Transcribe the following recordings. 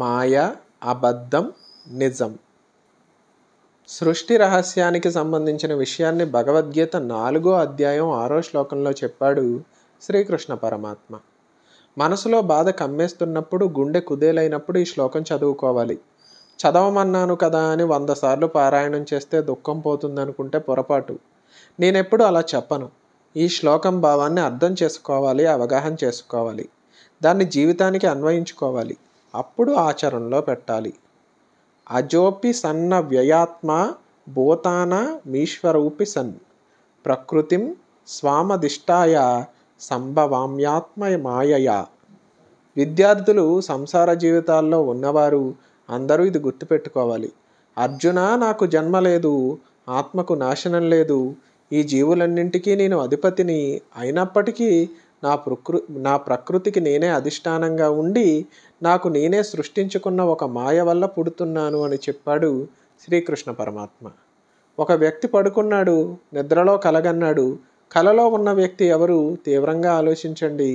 మాయ అబద్ధం నిజం సృష్టి రహస్యానికి సంబంధించిన విషయాన్ని భగవద్గీత నాలుగో అధ్యాయం ఆరో శ్లోకంలో చెప్పాడు శ్రీకృష్ణ పరమాత్మ మనసులో బాధ కమ్మేస్తున్నప్పుడు గుండె కుదేలైనప్పుడు ఈ శ్లోకం చదువుకోవాలి చదవమన్నాను కదా అని వంద సార్లు పారాయణం చేస్తే దుఃఖం పోతుందనుకుంటే పొరపాటు నేనెప్పుడు అలా చెప్పను ఈ శ్లోకం భావాన్ని అర్థం చేసుకోవాలి అవగాహన చేసుకోవాలి దాన్ని జీవితానికి అన్వయించుకోవాలి అప్పుడు ఆచరణలో పెట్టాలి అజోపి సన్న వ్యయాత్మ భూతాన మీశ్వరూపి సన్ ప్రకృతిం స్వామధిష్టాయ సంభవామ్యాత్మ మాయయ విద్యార్థులు సంసార జీవితాల్లో ఉన్నవారు అందరూ ఇది గుర్తుపెట్టుకోవాలి అర్జున నాకు జన్మ లేదు ఆత్మకు నాశనం లేదు ఈ జీవులన్నింటికీ నేను అధిపతిని అయినప్పటికీ నా ప్రకృ నా ప్రకృతికి నేనే అధిష్టానంగా ఉండి నాకు నేనే సృష్టించుకున్న ఒక మాయ వల్ల పుడుతున్నాను అని చెప్పాడు శ్రీకృష్ణ పరమాత్మ ఒక వ్యక్తి పడుకున్నాడు నిద్రలో కలగన్నాడు కలలో ఉన్న వ్యక్తి ఎవరు తీవ్రంగా ఆలోచించండి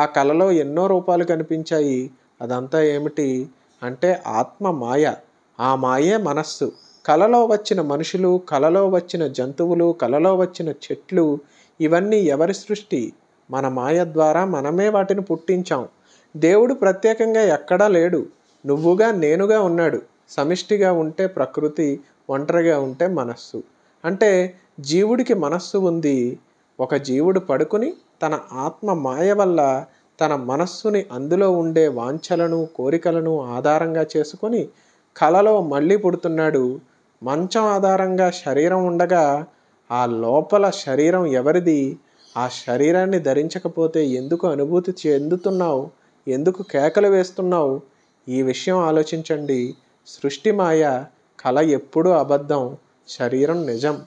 ఆ కలలో ఎన్నో రూపాలు కనిపించాయి అదంతా ఏమిటి అంటే ఆత్మ మాయ ఆ మాయే మనస్సు కలలో వచ్చిన మనుషులు కలలో వచ్చిన జంతువులు కలలో వచ్చిన చెట్లు ఇవన్నీ ఎవరి సృష్టి మన మాయ ద్వారా మనమే వాటిని పుట్టించాం దేవుడు ప్రత్యేకంగా ఎక్కడా లేడు నువ్వుగా నేనుగా ఉన్నాడు సమిష్టిగా ఉంటే ప్రకృతి ఒంటరిగా ఉంటే మనస్సు అంటే జీవుడికి మనస్సు ఉంది ఒక జీవుడు పడుకుని తన ఆత్మ మాయ వల్ల తన మనస్సుని అందులో ఉండే వాంఛలను కోరికలను ఆధారంగా చేసుకొని కలలో మళ్ళీ పుడుతున్నాడు మంచం ఆధారంగా శరీరం ఉండగా ఆ లోపల శరీరం ఎవరిది ఆ శరీరాన్ని ధరించకపోతే ఎందుకు అనుభూతి చెందుతున్నావు ఎందుకు కేకలు వేస్తున్నావు ఈ విషయం ఆలోచించండి సృష్టి మాయ కళ ఎప్పుడూ అబద్ధం శరీరం నిజం